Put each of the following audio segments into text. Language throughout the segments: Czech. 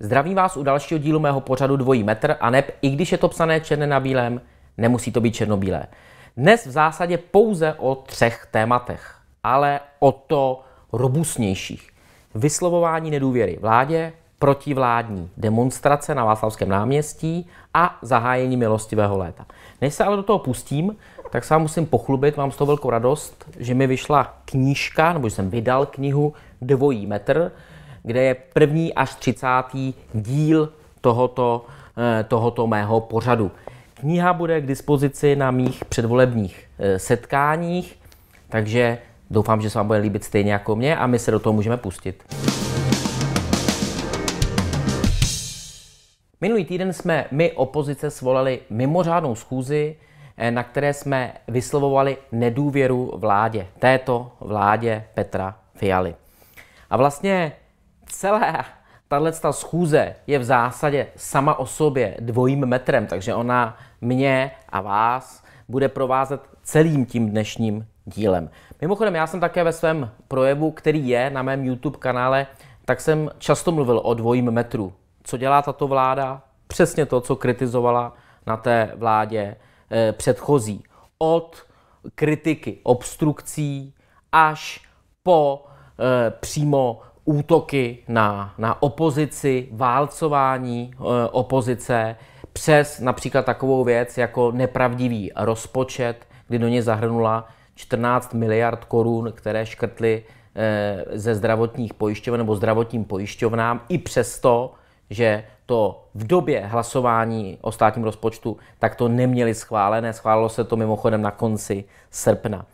Zdravím vás u dalšího dílu mého pořadu Dvojí metr a neb, i když je to psané černé na bílém, nemusí to být černobílé. Dnes v zásadě pouze o třech tématech, ale o to robustnějších vyslovování nedůvěry vládě, protivládní demonstrace na Václavském náměstí a zahájení milostivého léta. Než se ale do toho pustím, tak se vám musím pochlubit, mám z toho velkou radost, že mi vyšla knížka, nebo že jsem vydal knihu Dvojí metr, kde je první až třicátý díl tohoto, eh, tohoto mého pořadu. Kniha bude k dispozici na mých předvolebních eh, setkáních, takže Doufám, že se vám bude líbit stejně jako mě a my se do toho můžeme pustit. Minulý týden jsme my opozice svolali mimořádnou schůzi, eh, na které jsme vyslovovali nedůvěru vládě, této vládě Petra Fialy. A vlastně celé tahle schůze je v zásadě sama o sobě dvojím metrem, takže ona mě a vás bude provázet celým tím dnešním dílem. Mimochodem, já jsem také ve svém projevu, který je na mém YouTube kanále, tak jsem často mluvil o dvojím metru. Co dělá tato vláda? Přesně to, co kritizovala na té vládě eh, předchozí. Od kritiky obstrukcí až po eh, přímo útoky na, na opozici, válcování eh, opozice, přes například takovou věc jako nepravdivý rozpočet, kdy do něj zahrnula 14 miliard korun, které škrtly eh, ze zdravotních pojišťoven nebo zdravotním pojišťovnám, i přesto, že to v době hlasování o státním rozpočtu tak to neměli schválené. Schválilo se to mimochodem na konci srpna.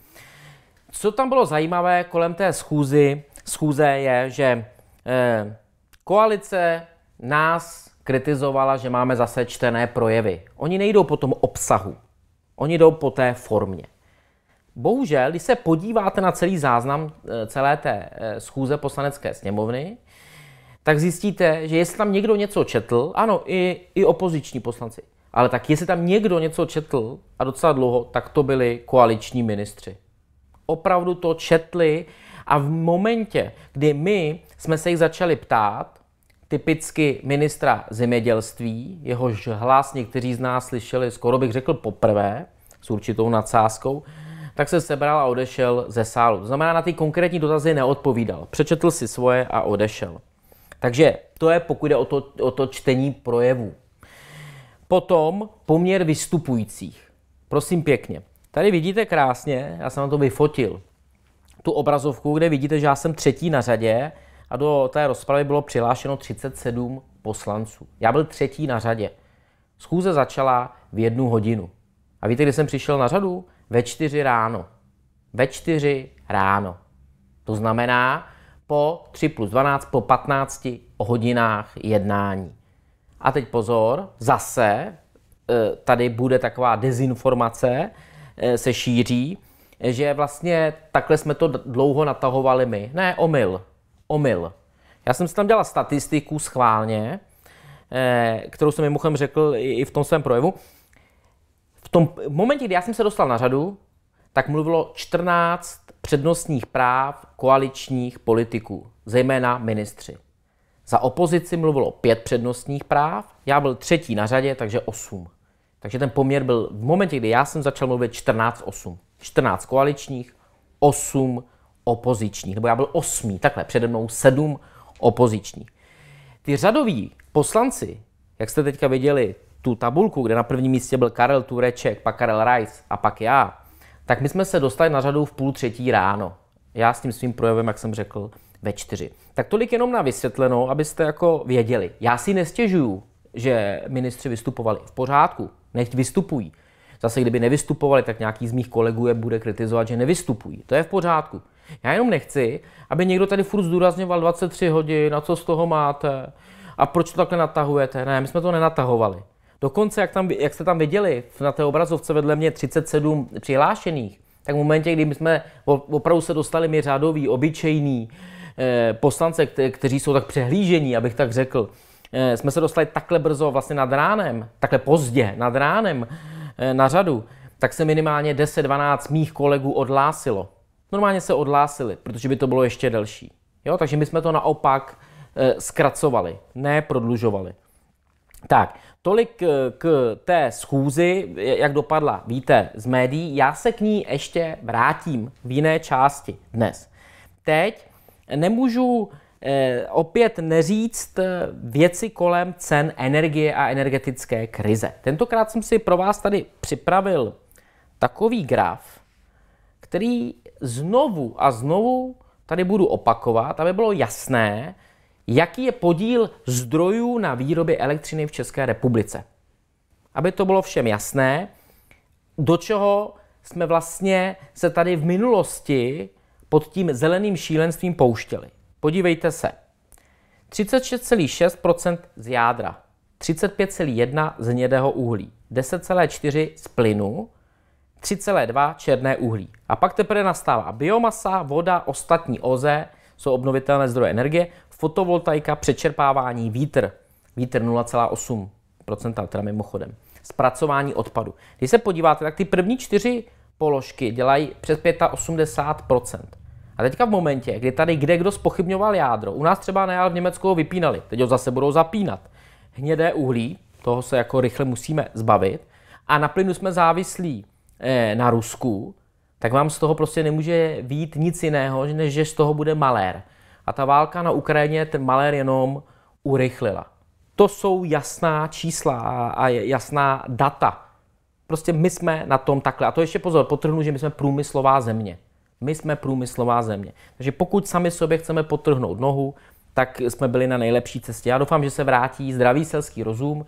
Co tam bylo zajímavé kolem té schůzy, schůze je, že eh, koalice nás kritizovala, že máme zase čtené projevy. Oni nejdou po tom obsahu, oni jdou po té formě. Bohužel, když se podíváte na celý záznam eh, celé té eh, schůze poslanecké sněmovny, tak zjistíte, že jestli tam někdo něco četl, ano, i, i opoziční poslanci, ale tak jestli tam někdo něco četl a docela dlouho, tak to byli koaliční ministři. Opravdu to četli a v momentě, kdy my jsme se jich začali ptát, typicky ministra zemědělství, jehož hlas někteří z nás slyšeli skoro bych řekl poprvé, s určitou nadsázkou, tak se sebral a odešel ze sálu. To znamená, na ty konkrétní dotazy neodpovídal. Přečetl si svoje a odešel. Takže to je, pokud jde o to, o to čtení projevu. Potom poměr vystupujících. Prosím pěkně. Tady vidíte krásně, já jsem na to vyfotil, tu obrazovku, kde vidíte, že já jsem třetí na řadě a do té rozpravy bylo přihlášeno 37 poslanců. Já byl třetí na řadě. Schůze začala v jednu hodinu. A víte, kdy jsem přišel na řadu? ve čtyři ráno. Ve čtyři ráno. To znamená po 3 plus 12, po 15 hodinách jednání. A teď pozor, zase eh, tady bude taková dezinformace, eh, se šíří, že vlastně takhle jsme to dlouho natahovali my. Ne, omyl. Omyl. Já jsem si tam dělal statistiku schválně, eh, kterou jsem mimochodem řekl i v tom svém projevu v tom v momentě, kdy já jsem se dostal na řadu, tak mluvilo 14 přednostních práv koaličních politiků, zejména ministři. Za opozici mluvilo pět přednostních práv, já byl třetí na řadě, takže 8. Takže ten poměr byl v momentě, kdy já jsem začal mluvit 14-8. 14 koaličních, 8 opozičních, nebo já byl osmý, takhle, přede mnou sedm opozičních. Ty řadoví poslanci, jak jste teďka viděli, tu tabulku, kde na prvním místě byl Karel Tureček, pak Karel Rice a pak já, tak my jsme se dostali na řadu v půl třetí ráno. Já s tím svým projevem, jak jsem řekl, ve čtyři. Tak tolik jenom na vysvětlenou, abyste jako věděli. Já si nestěžuju, že ministři vystupovali v pořádku, nechť vystupují. Zase kdyby nevystupovali, tak nějaký z mých kolegů je bude kritizovat, že nevystupují. To je v pořádku. Já jenom nechci, aby někdo tady furt zdůrazňoval 23 hodin, na co z toho máte a proč to takhle natahujete. Ne, my jsme to nenatahovali. Dokonce, jak, tam, jak jste tam viděli na té obrazovce vedle mě 37 přihlášených, tak v momentě, kdy jsme opravdu se dostali mi řádový, obyčejný eh, poslance, kteří jsou tak přehlížení, abych tak řekl, eh, jsme se dostali takhle brzo vlastně nad ránem, takhle pozdě nad ránem eh, na řadu, tak se minimálně 10-12 mých kolegů odlásilo. Normálně se odlásili, protože by to bylo ještě delší. Jo? Takže my jsme to naopak eh, zkracovali, ne prodlužovali. Tak, Tolik eh, k té schůzi, jak dopadla, víte z médií. Já se k ní ještě vrátím v jiné části dnes. Teď nemůžu eh, opět neříct eh, věci kolem cen energie a energetické krize. Tentokrát jsem si pro vás tady připravil takový graf, který znovu a znovu tady budu opakovat, aby bylo jasné, jaký je podíl zdrojů na výrobě elektřiny v České republice. Aby to bylo všem jasné, do čeho jsme vlastně se tady v minulosti pod tím zeleným šílenstvím pouštěli. Podívejte se. 36,6 z jádra, 35,1 z hnědého uhlí, 10,4 z plynu, 3,2 černé uhlí. A pak teprve nastává biomasa, voda, ostatní oze, jsou obnovitelné zdroje energie, fotovoltaika, přečerpávání, vítr, vítr 0,8%, teda mimochodem, zpracování odpadu. Když se podíváte, tak ty první čtyři položky dělají přes 85%. A teďka v momentě, kdy tady kde kdo spochybňoval jádro, u nás třeba ne, ale v Německu ho vypínali, teď ho zase budou zapínat. Hnědé uhlí, toho se jako rychle musíme zbavit, a na plynu jsme závislí eh, na Rusku, tak vám z toho prostě nemůže výjít nic jiného, než že z toho bude malér. A ta válka na Ukrajině ten malér jenom urychlila. To jsou jasná čísla a jasná data. Prostě my jsme na tom takhle. A to ještě pozor, potrhnu, že my jsme průmyslová země. My jsme průmyslová země. Takže pokud sami sobě chceme potrhnout nohu, tak jsme byli na nejlepší cestě. Já doufám, že se vrátí zdravý selský rozum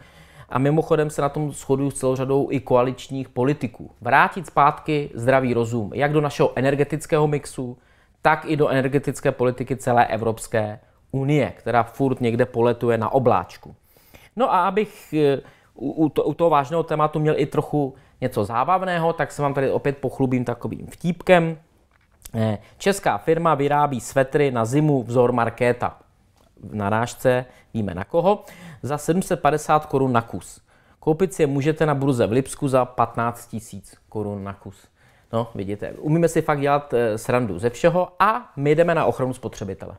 a mimochodem se na tom shodují s celou řadou i koaličních politiků. Vrátit zpátky zdravý rozum, jak do našeho energetického mixu, tak i do energetické politiky celé Evropské unie, která furt někde poletuje na obláčku. No a abych eh, u, to, u toho vážného tématu měl i trochu něco zábavného, tak se vám tady opět pochlubím takovým vtípkem. Eh, česká firma vyrábí svetry na zimu vzor Markéta. V narážce víme na koho. Za 750 korun na kus. Koupit si je můžete na burze v Lipsku za 15 000 korun na kus. No, vidíte, umíme si fakt dělat eh, srandu ze všeho a my jdeme na ochranu spotřebitele.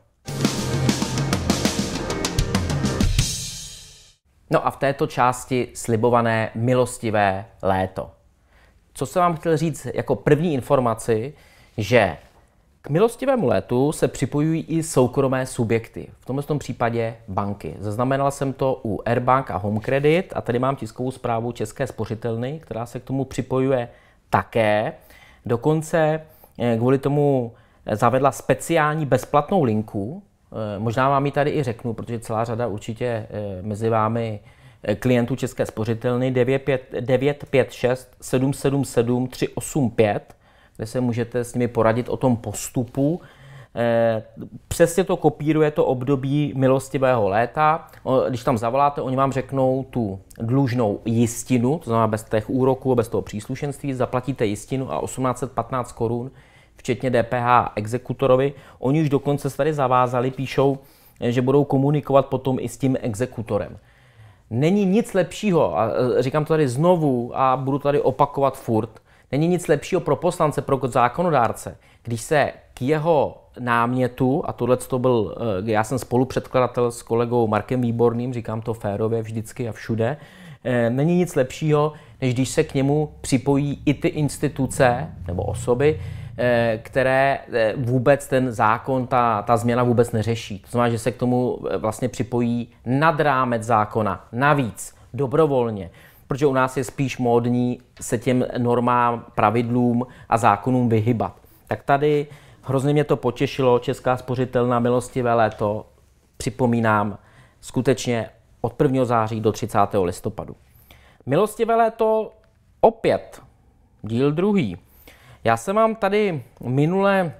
No a v této části slibované milostivé léto. Co jsem vám chtěl říct jako první informaci, že k milostivému létu se připojují i soukromé subjekty, v tomto tom případě banky. Zaznamenal jsem to u Airbank a Home Credit a tady mám tiskovou zprávu České spořitelny, která se k tomu připojuje také. Dokonce eh, kvůli tomu eh, zavedla speciální bezplatnou linku, eh, možná vám ji tady i řeknu, protože celá řada určitě mezi vámi klientů České spořitelny 956 777 385, kde se můžete s nimi poradit o tom postupu, Eh, přesně to kopíruje to období milostivého léta. Když tam zavoláte, oni vám řeknou tu dlužnou jistinu, to znamená bez těch úroků, bez toho příslušenství, zaplatíte jistinu a 1815 korun, včetně DPH exekutorovi. Oni už dokonce se tady zavázali, píšou, že budou komunikovat potom i s tím exekutorem. Není nic lepšího, a e, říkám to tady znovu a budu tady opakovat furt, Není nic lepšího pro poslance, pro zákonodárce, když se k jeho námětu, a tohle to byl, eh, já jsem spolupředkladatel s kolegou Markem Výborným, říkám to férově vždycky a všude, eh, není nic lepšího, než když se k němu připojí i ty instituce nebo osoby, eh, které vůbec ten zákon, ta, ta změna vůbec neřeší. To znamená, že se k tomu vlastně připojí nad rámec zákona, navíc, dobrovolně protože u nás je spíš módní se těm normám, pravidlům a zákonům vyhybat. Tak tady hrozně mě to potěšilo, Česká spořitelná milostivé léto, připomínám, skutečně od 1. září do 30. listopadu. Milostivé léto opět, díl druhý. Já jsem vám tady minule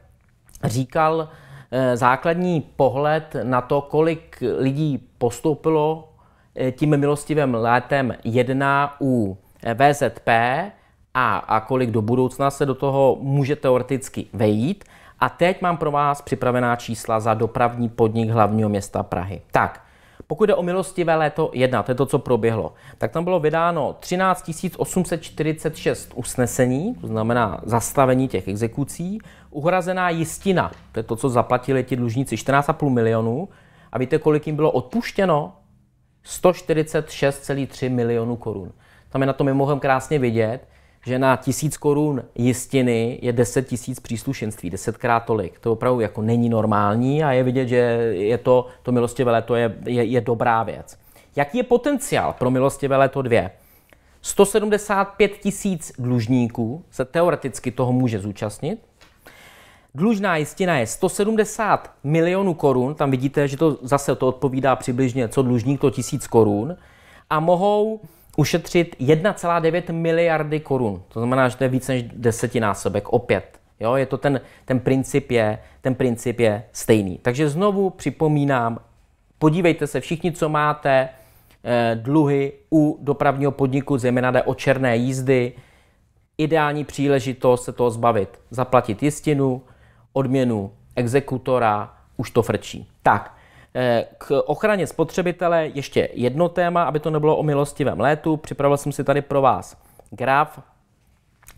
říkal eh, základní pohled na to, kolik lidí postoupilo Eh, tím milostivým létem jedná u eh, VZP a, a kolik do budoucna se do toho může teoreticky vejít. A teď mám pro vás připravená čísla za dopravní podnik hlavního města Prahy. Tak, pokud jde o milostivé léto 1, to je to, co proběhlo, tak tam bylo vydáno 13 846 usnesení, to znamená zastavení těch exekucí, uhrazená jistina, to je to, co zaplatili ti dlužníci, 14,5 milionů. A víte, kolik jim bylo odpuštěno? 146,3 milionů korun. Tam je na tom mimochodem krásně vidět, že na tisíc korun jistiny je 10 tisíc příslušenství, desetkrát tolik. To opravdu jako není normální a je vidět, že je to, to milostivé leto je, je, je dobrá věc. Jaký je potenciál pro milostivé leto 2? 175 tisíc dlužníků se teoreticky toho může zúčastnit, Dlužná jistina je 170 milionů korun, tam vidíte, že to zase to odpovídá přibližně co dlužník to tisíc korun a mohou ušetřit 1,9 miliardy korun. To znamená, že to je více než desetinásobek opět. Jo, je to ten, ten, princip je, ten princip je stejný. Takže znovu připomínám, podívejte se všichni, co máte, eh, dluhy u dopravního podniku, zejména jde o černé jízdy, ideální příležitost se toho zbavit. Zaplatit jistinu, odměnu exekutora, už to frčí. Tak, eh, k ochraně spotřebitele ještě jedno téma, aby to nebylo o milostivém létu. Připravil jsem si tady pro vás graf,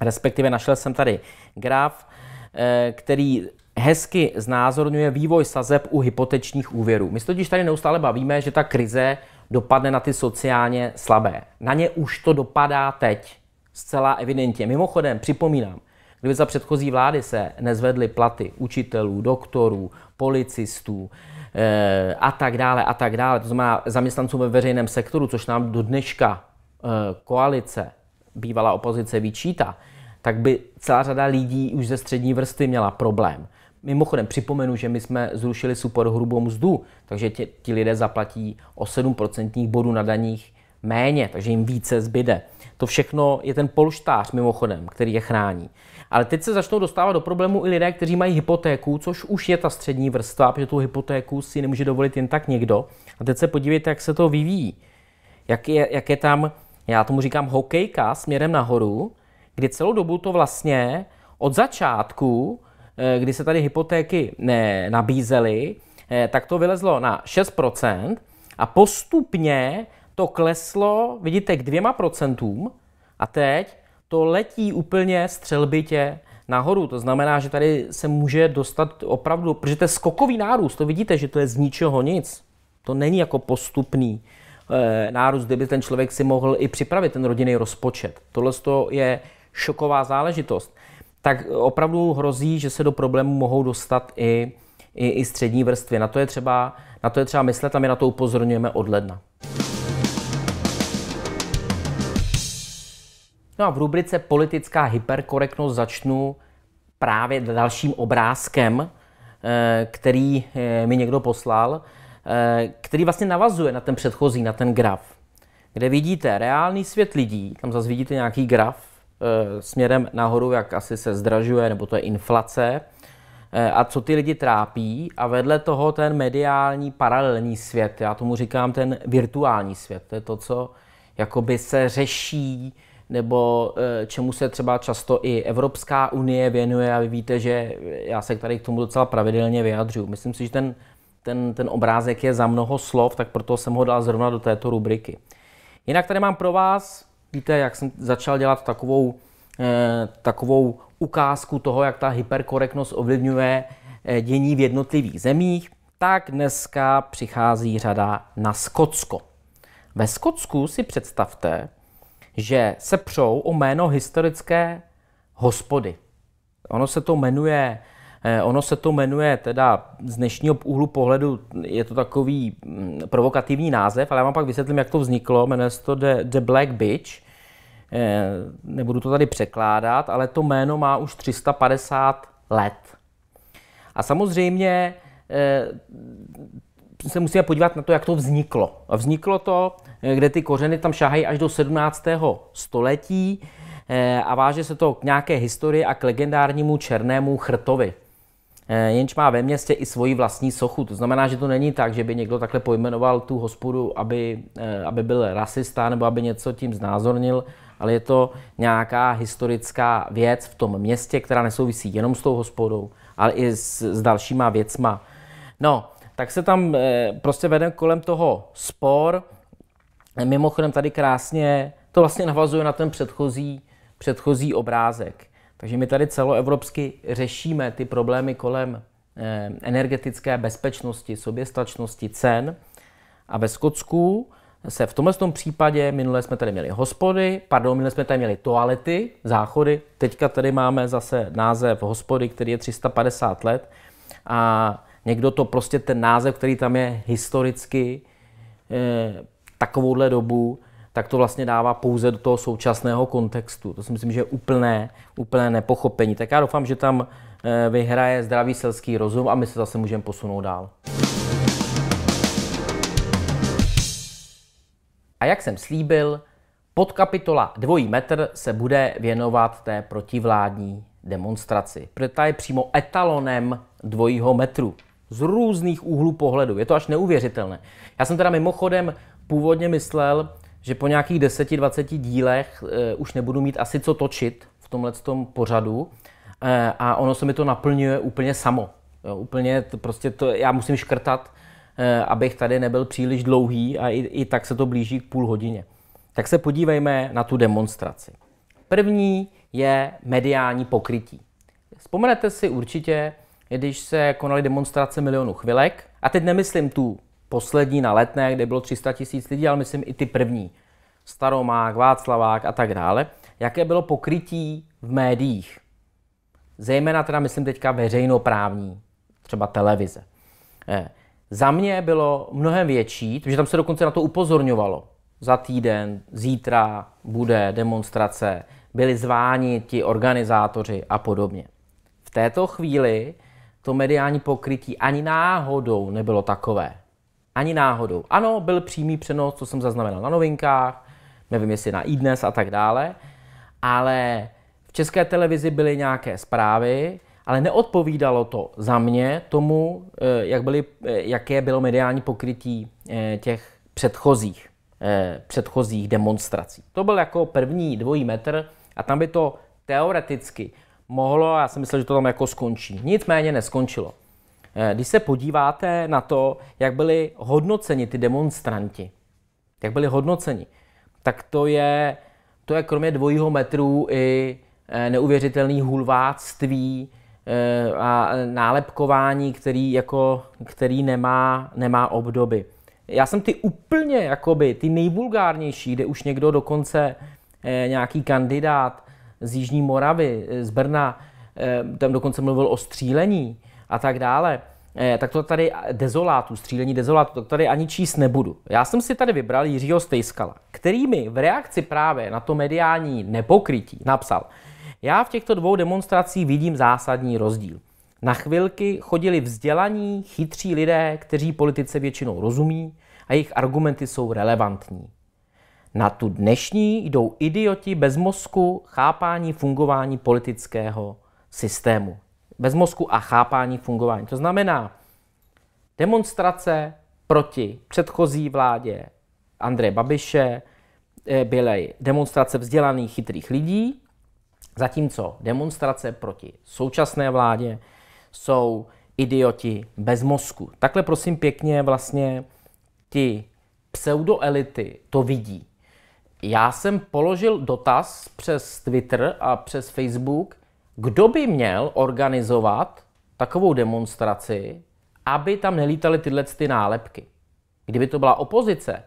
respektive našel jsem tady graf, eh, který hezky znázorňuje vývoj sazeb u hypotečních úvěrů. My se totiž tady neustále bavíme, že ta krize dopadne na ty sociálně slabé. Na ně už to dopadá teď, zcela evidentně. Mimochodem, připomínám, Kdyby za předchozí vlády se nezvedly platy učitelů, doktorů, policistů e, a tak dále, a tak dále, to znamená zaměstnanců ve veřejném sektoru, což nám do dneška e, koalice, bývalá opozice vyčítá, tak by celá řada lidí už ze střední vrstvy měla problém. Mimochodem připomenu, že my jsme zrušili hrubou mzdu, takže tě, ti lidé zaplatí o 7% bodů na daních méně, takže jim více zbyde. To všechno je ten polštář mimochodem, který je chrání. Ale teď se začnou dostávat do problému i lidé, kteří mají hypotéku, což už je ta střední vrstva, protože tu hypotéku si nemůže dovolit jen tak někdo. A teď se podívejte, jak se to vyvíjí. Jak je, jak je tam, já tomu říkám hokejka směrem nahoru, kdy celou dobu to vlastně od začátku, eh, kdy se tady hypotéky nabízely, eh, tak to vylezlo na 6% a postupně to kleslo, vidíte, k dvěma procentům a teď to letí úplně střelbitě nahoru. To znamená, že tady se může dostat opravdu, protože to je skokový nárůst, to vidíte, že to je z ničeho nic. To není jako postupný eh, nárůst, kdyby ten člověk si mohl i připravit ten rodinný rozpočet. Tohle je šoková záležitost. Tak opravdu hrozí, že se do problému mohou dostat i, i, i střední vrstvy. Na to, je třeba, na to je třeba myslet a my na to upozorňujeme od ledna. No a v rubrice Politická hyperkorektnost začnu právě dalším obrázkem, eh, který eh, mi někdo poslal, eh, který vlastně navazuje na ten předchozí, na ten graf, kde vidíte reálný svět lidí, tam zase vidíte nějaký graf směrem nahoru, jak asi se zdražuje, nebo to je inflace, a co ty lidi trápí a vedle toho ten mediální paralelní svět, já tomu říkám ten virtuální svět, to je to, co jakoby se řeší, nebo eh, čemu se třeba často i Evropská unie věnuje a vy víte, že já se tady k tomu docela pravidelně vyjadřuju. Myslím si, že ten, ten, ten obrázek je za mnoho slov, tak proto jsem ho dal zrovna do této rubriky. Jinak tady mám pro vás, víte, jak jsem začal dělat takovou, eh, takovou ukázku toho, jak ta hyperkorektnost ovlivňuje eh, dění v jednotlivých zemích, tak dneska přichází řada na Skotsko. Ve Skotsku si představte, že se přou o jméno historické hospody. Ono se to jmenuje, eh, ono se to jmenuje teda z dnešního úhlu pohledu, je to takový mm, provokativní název, ale já vám pak vysvětlím, jak to vzniklo. Jmenuje se to The, The Black Bitch. Eh, nebudu to tady překládat, ale to jméno má už 350 let. A samozřejmě eh, se musíme podívat na to, jak to vzniklo. vzniklo to, eh, kde ty kořeny tam šahají až do 17. století eh, a váže se to k nějaké historii a k legendárnímu černému chrtovi. Eh, jenž má ve městě i svoji vlastní sochu. To znamená, že to není tak, že by někdo takhle pojmenoval tu hospodu, aby, aby byl rasista nebo aby něco tím znázornil, ale je to nějaká historická věc v tom městě, která nesouvisí jenom s tou hospodou, ale i s, s dalšíma věcma. No, tak se tam eh, prostě vede kolem toho spor. Mimochodem tady krásně, to vlastně navazuje na ten předchozí, předchozí obrázek. Takže my tady celoevropsky řešíme ty problémy kolem eh, energetické bezpečnosti, soběstačnosti cen. A ve Skotsku se v tomhle tom případě, minule jsme tady měli hospody, pardon, minule jsme tady měli toalety, záchody, teďka tady máme zase název hospody, který je 350 let a Někdo to prostě ten název, který tam je historicky eh, takovouhle dobu, tak to vlastně dává pouze do toho současného kontextu. To si myslím, že je úplné, úplné nepochopení. Tak já doufám, že tam eh, vyhraje zdravý selský rozum a my se zase můžeme posunout dál. A jak jsem slíbil, podkapitola Dvojí metr se bude věnovat té protivládní demonstraci, protože ta je přímo etalonem dvojího metru z různých úhlů pohledu. Je to až neuvěřitelné. Já jsem teda mimochodem původně myslel, že po nějakých 10-20 dílech eh, už nebudu mít asi co točit v tomhle pořadu eh, a ono se mi to naplňuje úplně samo. Jo, úplně to, prostě to, já musím škrtat, eh, abych tady nebyl příliš dlouhý a i, i tak se to blíží k půl hodině. Tak se podívejme na tu demonstraci. První je mediální pokrytí. Vzpomenete si určitě, když se konaly demonstrace milionu chvilek. A teď nemyslím tu poslední na letné, kde bylo 300 tisíc lidí, ale myslím i ty první. Staromák, Václavák a tak dále. Jaké bylo pokrytí v médiích? Zejména teda myslím teďka veřejnoprávní, třeba televize. Je. Eh, za mě bylo mnohem větší, protože tam se dokonce na to upozorňovalo. Za týden, zítra bude demonstrace, byli zváni ti organizátoři a podobně. V této chvíli to mediální pokrytí ani náhodou nebylo takové. Ani náhodou. Ano, byl přímý přenos, co jsem zaznamenal na novinkách, nevím jestli na iDnes a tak dále, ale v české televizi byly nějaké zprávy, ale neodpovídalo to za mě tomu, eh, jak byly, eh, jaké bylo mediální pokrytí eh, těch předchozích, předchozích demonstrací. To byl jako první dvojí metr a tam by to teoreticky mohlo, já jsem myslel, že to tam jako skončí. Nicméně neskončilo. Eh, když se podíváte na to, jak byli hodnoceni ty demonstranti, jak byli hodnoceni, tak to je, to je kromě dvojího metru i eh, neuvěřitelný hulváctví eh, a nálepkování, který, jako, který nemá, nemá obdoby. Já jsem ty úplně, jakoby, ty nejvulgárnější, kde už někdo dokonce nějaký kandidát z Jižní Moravy, eh, z Brna, eh, tam dokonce mluvil o střílení a tak dále, eh, tak to tady dezolátu, střílení dezolátu, to tady ani číst nebudu. Já jsem si tady vybral Jiřího Stejskala, který mi v reakci právě na to mediální nepokrytí napsal, já v těchto dvou demonstracích vidím zásadní rozdíl. Na chvilky chodili vzdělaní, chytří lidé, kteří politice většinou rozumí a jejich argumenty jsou relevantní. Na tu dnešní jdou idioti bez mozku chápání fungování politického systému. Bez mozku a chápání fungování. To znamená demonstrace proti předchozí vládě Andreje Babiše, eh, byly demonstrace vzdělaných chytrých lidí, zatímco demonstrace proti současné vládě jsou idioti bez mozku. Takhle prosím pěkně vlastně ty pseudoelity to vidí já jsem položil dotaz přes Twitter a přes Facebook, kdo by měl organizovat takovou demonstraci, aby tam nelítaly tyhle ty nálepky. Kdyby to byla opozice,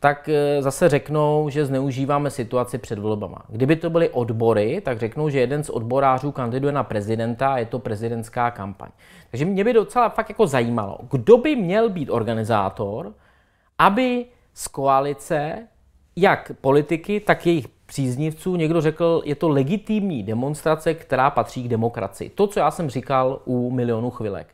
tak eh, zase řeknou, že zneužíváme situaci před volbama. Kdyby to byly odbory, tak řeknou, že jeden z odborářů kandiduje na prezidenta a je to prezidentská kampaň. Takže mě by docela fakt jako zajímalo, kdo by měl být organizátor, aby z koalice jak politiky, tak jejich příznivců. Někdo řekl, je to legitimní demonstrace, která patří k demokracii. To, co já jsem říkal u milionu chvilek.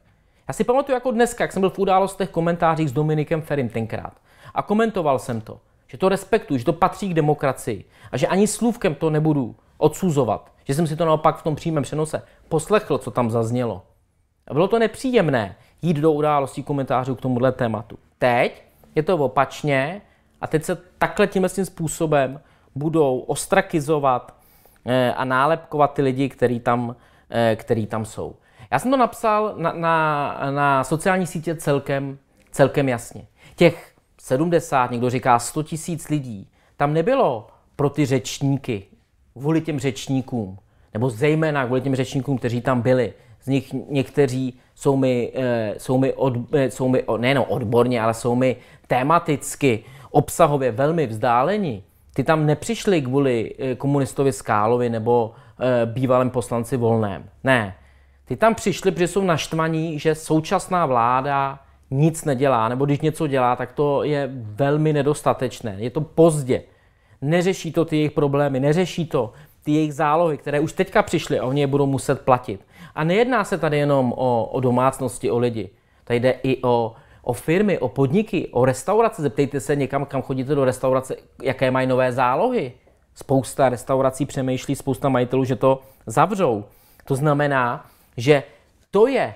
Já si pamatuju jako dneska, jak jsem byl v událostech komentářích s Dominikem Ferim tenkrát. A komentoval jsem to, že to respektuju, že to patří k demokracii a že ani slůvkem to nebudu odsuzovat. Že jsem si to naopak v tom přímém přenose poslechl, co tam zaznělo. A bylo to nepříjemné jít do událostí komentářů k tomuhle tématu. Teď je to opačně, a teď se takhle tímhle tím způsobem budou ostrakizovat eh, a nálepkovat ty lidi, který tam, eh, který tam jsou. Já jsem to napsal na, na, na sociální sítě celkem, celkem jasně. Těch 70, někdo říká 100 tisíc lidí, tam nebylo pro ty řečníky, kvůli těm řečníkům, nebo zejména kvůli těm řečníkům, kteří tam byli. Z nich někteří jsou mi, eh, jsou mi, od, jsou mi nejenom odborně, ale jsou mi tematicky obsahově velmi vzdálení, ty tam nepřišli kvůli eh, komunistovi Skálovi nebo eh, bývalém poslanci Volném. Ne. Ty tam přišli, protože jsou naštvaní, že současná vláda nic nedělá, nebo když něco dělá, tak to je velmi nedostatečné. Je to pozdě. Neřeší to ty jejich problémy, neřeší to ty jejich zálohy, které už teďka přišly a oni je budou muset platit. A nejedná se tady jenom o, o domácnosti, o lidi. Tady jde i o o firmy, o podniky, o restaurace. Zeptejte se někam, kam chodíte do restaurace, jaké mají nové zálohy. Spousta restaurací přemýšlí, spousta majitelů, že to zavřou. To znamená, že to je,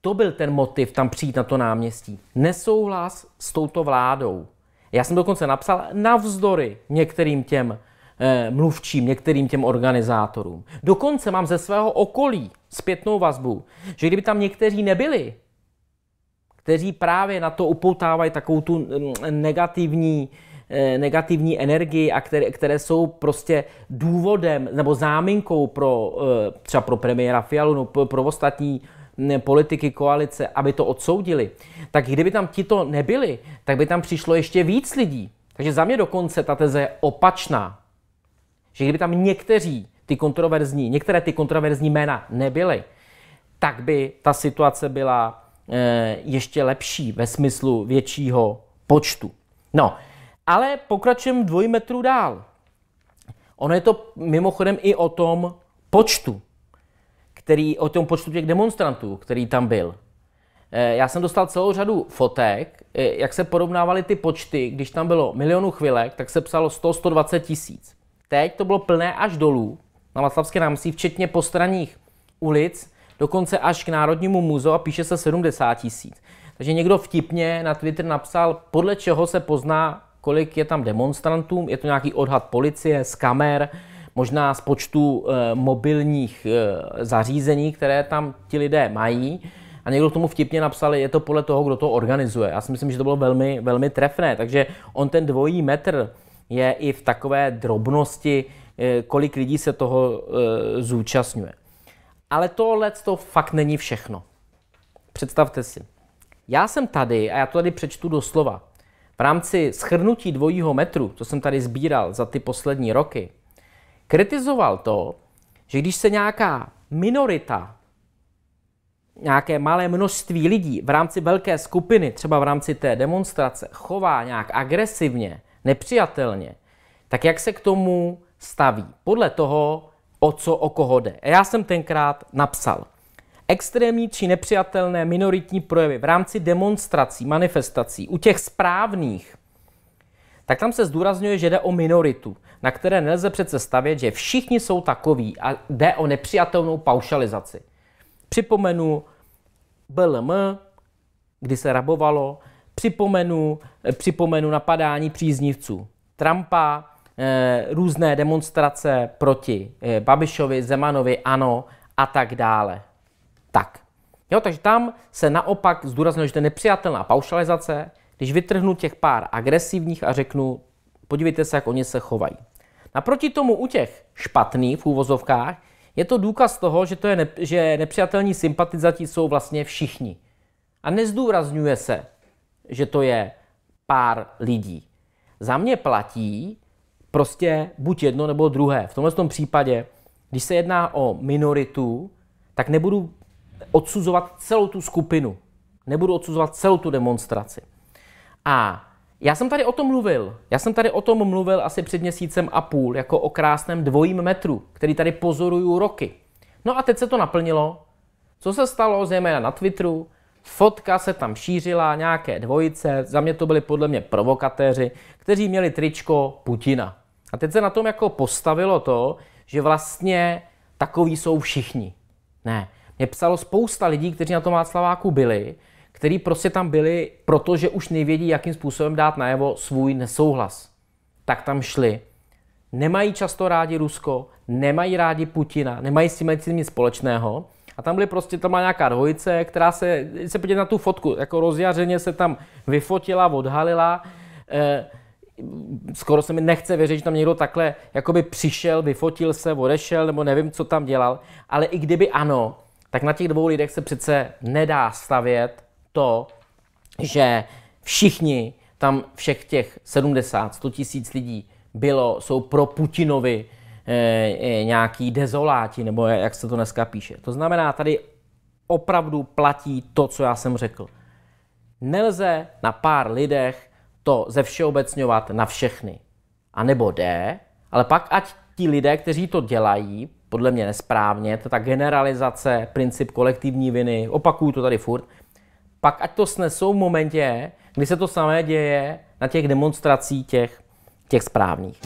to byl ten motiv tam přijít na to náměstí. Nesouhlas s touto vládou. Já jsem dokonce napsal navzdory některým těm eh, mluvčím, některým těm organizátorům. Dokonce mám ze svého okolí zpětnou vazbu, že kdyby tam někteří nebyli, kteří právě na to upoutávají takovou tu mm, negativní, eh, negativní energii a které, které jsou prostě důvodem nebo záminkou pro eh, třeba pro premiéra Fialu, no, pro ostatní mm, politiky koalice, aby to odsoudili, tak kdyby tam tito nebyli, tak by tam přišlo ještě víc lidí. Takže za mě dokonce ta teze je opačná. Že kdyby tam někteří ty kontroverzní, některé ty kontroverzní jména nebyly, tak by ta situace byla Eh, ještě lepší ve smyslu většího počtu. No, ale pokračujeme dvoj metrů dál. Ono je to mimochodem i o tom počtu, který, o tom počtu těch demonstrantů, který tam byl. Eh, já jsem dostal celou řadu fotek, eh, jak se porovnávaly ty počty, když tam bylo milionu chvilek, tak se psalo 100-120 tisíc. Teď to bylo plné až dolů, na Václavské náměstí, včetně postraních ulic, dokonce až k Národnímu muzeu a píše se 70 tisíc. Takže někdo vtipně na Twitter napsal, podle čeho se pozná, kolik je tam demonstrantů, je to nějaký odhad policie, z kamer, možná z počtu e, mobilních e, zařízení, které tam ti lidé mají. A někdo k tomu vtipně napsal, je to podle toho, kdo to organizuje. Já si myslím, že to bylo velmi, velmi trefné. Takže on ten dvojí metr je i v takové drobnosti, e, kolik lidí se toho e, zúčastňuje. Ale tohle to fakt není všechno. Představte si. Já jsem tady, a já to tady přečtu doslova, v rámci schrnutí dvojího metru, co jsem tady sbíral za ty poslední roky, kritizoval to, že když se nějaká minorita, nějaké malé množství lidí v rámci velké skupiny, třeba v rámci té demonstrace, chová nějak agresivně, nepřijatelně, tak jak se k tomu staví? Podle toho, o co o koho jde. A já jsem tenkrát napsal. Extrémní či nepřijatelné minoritní projevy v rámci demonstrací, manifestací, u těch správných, tak tam se zdůrazňuje, že jde o minoritu, na které nelze přece stavět, že všichni jsou takoví a jde o nepřijatelnou paušalizaci. Připomenu BLM, kdy se rabovalo, připomenu, připomenu napadání příznivců Trumpa, Eh, různé demonstrace proti eh, Babišovi, Zemanovi, ano a tak dále. Tak. Jo, takže tam se naopak zdůraznuje, že to je nepřijatelná paušalizace, když vytrhnu těch pár agresivních a řeknu, podívejte se, jak oni se chovají. Naproti tomu u těch špatných v úvozovkách je to důkaz toho, že, to je ne, že nepřijatelní sympatizanti jsou vlastně všichni. A nezdůrazňuje se, že to je pár lidí. Za mě platí, prostě buď jedno nebo druhé. V tomhle tom případě, když se jedná o minoritu, tak nebudu odsuzovat celou tu skupinu. Nebudu odsuzovat celou tu demonstraci. A já jsem tady o tom mluvil. Já jsem tady o tom mluvil asi před měsícem a půl, jako o krásném dvojím metru, který tady pozoruju roky. No a teď se to naplnilo. Co se stalo, zejména na Twitteru, fotka se tam šířila, nějaké dvojice, za mě to byli podle mě provokatéři, kteří měli tričko Putina. A teď se na tom jako postavilo to, že vlastně takový jsou všichni. Ne. Mě psalo spousta lidí, kteří na tom Václaváku byli, kteří prostě tam byli, protože už nevědí, jakým způsobem dát najevo svůj nesouhlas. Tak tam šli. Nemají často rádi Rusko, nemají rádi Putina, nemají s tím nic společného. A tam byly prostě, tam má nějaká dvojice, která se, se podívej na tu fotku, jako rozjařeně se tam vyfotila, odhalila. Eh, skoro se mi nechce věřit, že tam někdo takhle jakoby přišel, vyfotil se, odešel, nebo nevím, co tam dělal. Ale i kdyby ano, tak na těch dvou lidech se přece nedá stavět to, že všichni tam všech těch 70, 100 tisíc lidí bylo, jsou pro Putinovi e, nějaký dezoláti, nebo jak se to dneska píše. To znamená, tady opravdu platí to, co já jsem řekl. Nelze na pár lidech to zevšeobecňovat na všechny. A nebo D, ale pak ať ti lidé, kteří to dělají, podle mě nesprávně, to ta generalizace, princip kolektivní viny, opakuju to tady furt, pak ať to snesou v momentě, kdy se to samé děje na těch demonstracích těch, těch správných.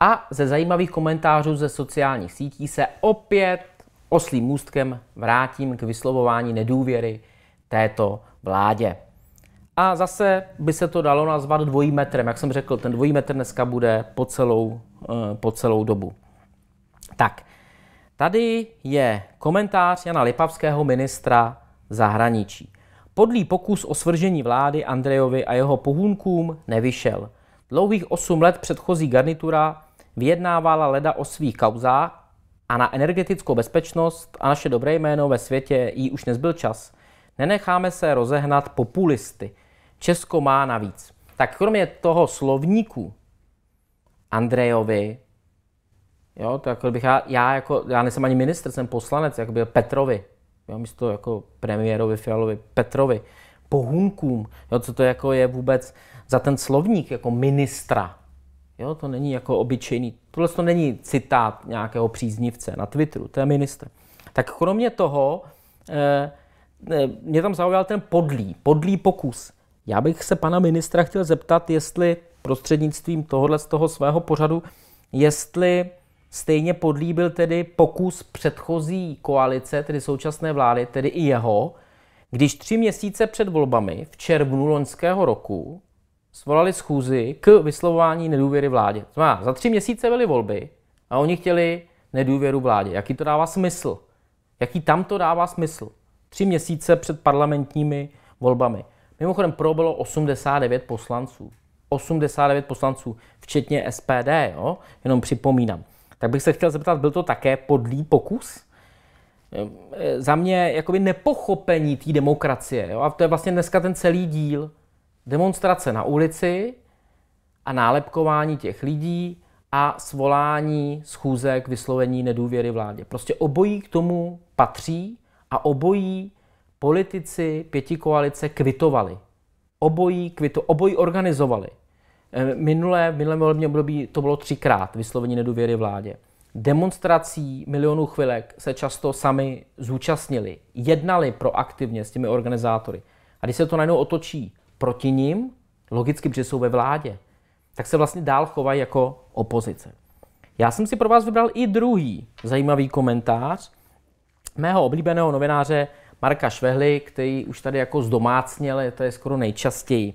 A ze zajímavých komentářů ze sociálních sítí se opět oslým můstkem vrátím k vyslovování nedůvěry této vládě. A zase by se to dalo nazvat dvojí metrem. Jak jsem řekl, ten dvojí metr dneska bude po celou, eh, po celou dobu. Tak, tady je komentář Jana Lipavského, ministra zahraničí. Podlý pokus o svržení vlády Andrejovi a jeho pohůnkům nevyšel. Dlouhých 8 let předchozí garnitura vyjednávala leda o svých kauzách a na energetickou bezpečnost a naše dobré jméno ve světě jí už nezbyl čas – Nenecháme se rozehnat populisty. Česko má navíc. Tak kromě toho slovníku Andrejovi, jo, tak jako bych já, já, jako, já nejsem ani ministr, jsem poslanec, jako byl Petrovi, jo, místo jako premiérovi Fialovi, Petrovi, pohunkům, jo, co to jako je vůbec za ten slovník jako ministra. Jo, to není jako obyčejný, tohle to není citát nějakého příznivce na Twitteru, to je ministr. Tak kromě toho, eh, mě tam zaujal ten podlý, podlý pokus. Já bych se pana ministra chtěl zeptat, jestli prostřednictvím tohohle z toho svého pořadu, jestli stejně podlý byl tedy pokus předchozí koalice, tedy současné vlády, tedy i jeho, když tři měsíce před volbami v červnu loňského roku svolali schůzi k vyslovování nedůvěry vládě. To za tři měsíce byly volby a oni chtěli nedůvěru vládě. Jaký to dává smysl? Jaký tam to dává smysl? tři měsíce před parlamentními volbami. Mimochodem pro bylo 89 poslanců. 89 poslanců, včetně SPD, jo? jenom připomínám. Tak bych se chtěl zeptat, byl to také podlý pokus? Ehm, e, za mě jakoby nepochopení té demokracie. Jo? A to je vlastně dneska ten celý díl. Demonstrace na ulici a nálepkování těch lidí a svolání schůzek vyslovení nedůvěry vládě. Prostě obojí k tomu patří a obojí politici pěti koalice kvitovali. Obojí, kvito, obojí organizovali. Eh, minulé, minulé volební období to bylo třikrát vyslovení nedůvěry vládě. Demonstrací milionů chvilek se často sami zúčastnili, jednali proaktivně s těmi organizátory. A když se to najednou otočí proti ním, logicky, protože jsou ve vládě, tak se vlastně dál chovají jako opozice. Já jsem si pro vás vybral i druhý zajímavý komentář, mého oblíbeného novináře Marka Švehly, který už tady jako zdomácněl, to je skoro nejčastěji.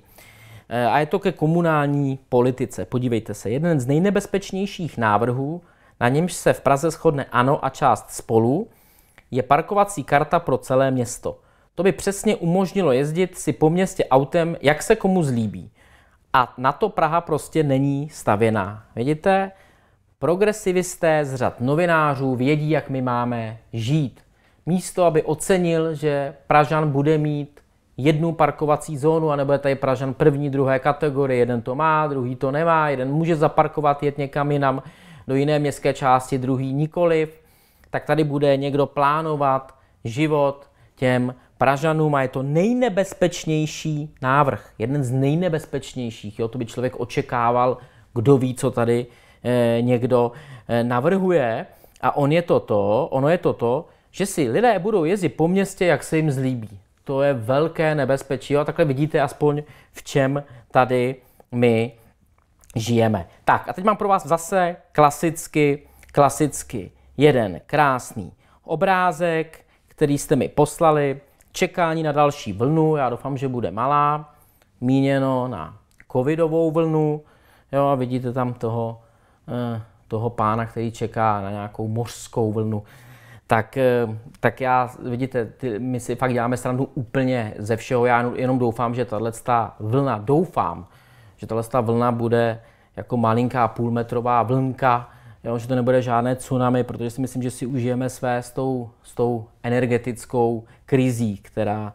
Eh, a je to ke komunální politice. Podívejte se, jeden z nejnebezpečnějších návrhů, na němž se v Praze shodne ANO a část spolu, je parkovací karta pro celé město. To by přesně umožnilo jezdit si po městě autem, jak se komu zlíbí. A na to Praha prostě není stavěná. Vidíte? Progresivisté z řad novinářů vědí, jak my máme žít místo, aby ocenil, že Pražan bude mít jednu parkovací zónu, a nebude tady Pražan první, druhé kategorie, jeden to má, druhý to nemá, jeden může zaparkovat, jet někam jinam do jiné městské části, druhý nikoliv, tak tady bude někdo plánovat život těm Pražanům a je to nejnebezpečnější návrh, jeden z nejnebezpečnějších, jo, to by člověk očekával, kdo ví, co tady eh, někdo eh, navrhuje a on je toto, ono je toto, že si lidé budou jezdit po městě, jak se jim zlíbí. To je velké nebezpečí. Jo? A takhle vidíte aspoň, v čem tady my žijeme. Tak a teď mám pro vás zase klasicky, klasicky jeden krásný obrázek, který jste mi poslali. Čekání na další vlnu, já doufám, že bude malá, míněno na covidovou vlnu. Jo, a vidíte tam toho, eh, toho pána, který čeká na nějakou mořskou vlnu tak, eh, tak já, vidíte, ty, my si fakt děláme stranu úplně ze všeho. Já jenom doufám, že tahle vlna, doufám, že tahle vlna bude jako malinká půlmetrová vlnka, jo, že to nebude žádné tsunami, protože si myslím, že si užijeme své s tou, s tou energetickou krizí, která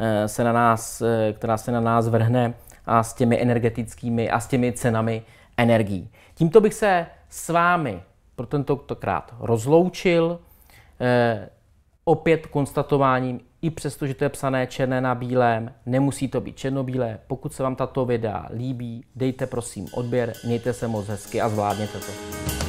eh, se, na nás, eh, která se na nás vrhne a s těmi energetickými a s těmi cenami energií. Tímto bych se s vámi pro tentokrát rozloučil. Eh, opět konstatováním, i přesto, že to je psané černé na bílém, nemusí to být černobílé. Pokud se vám tato videa líbí, dejte prosím odběr, mějte se moc hezky a zvládněte to.